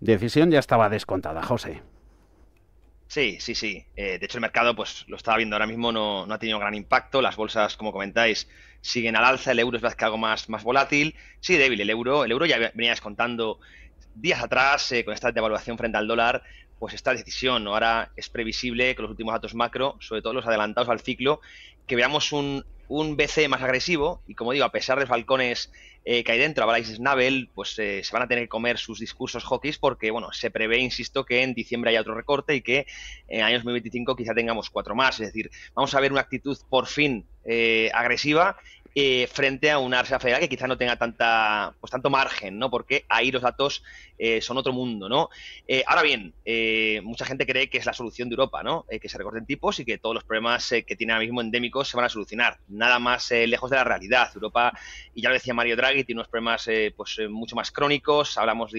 decisión ya estaba descontada, José. Sí, sí, sí. Eh, de hecho, el mercado, pues lo estaba viendo ahora mismo, no, no, ha tenido gran impacto. Las bolsas, como comentáis, siguen al alza. El euro es verdad que algo más, más volátil. Sí, débil el euro. El euro ya venía descontando días atrás eh, con esta devaluación frente al dólar. Pues esta decisión, ahora es previsible con los últimos datos macro, sobre todo los adelantados al ciclo, que veamos un un BC más agresivo y como digo, a pesar de falcones eh, que hay dentro, Bryce Snabel, pues eh, se van a tener que comer sus discursos hockeys porque, bueno, se prevé, insisto, que en diciembre haya otro recorte y que en eh, años 2025 quizá tengamos cuatro más. Es decir, vamos a ver una actitud por fin agresiva eh, frente a una arsena Federal que quizá no tenga tanta, pues, tanto margen, ¿no? Porque ahí los datos eh, son otro mundo, ¿no? Eh, ahora bien, mucha gente cree que es la solución de Europa, ¿no? que se recorten tipos y que todos los problemas que tiene ahora mismo endémicos se van a solucionar. Nada más lejos de la realidad. Europa, y ya lo decía Mario Draghi, tiene unos problemas pues mucho más crónicos. Hablamos de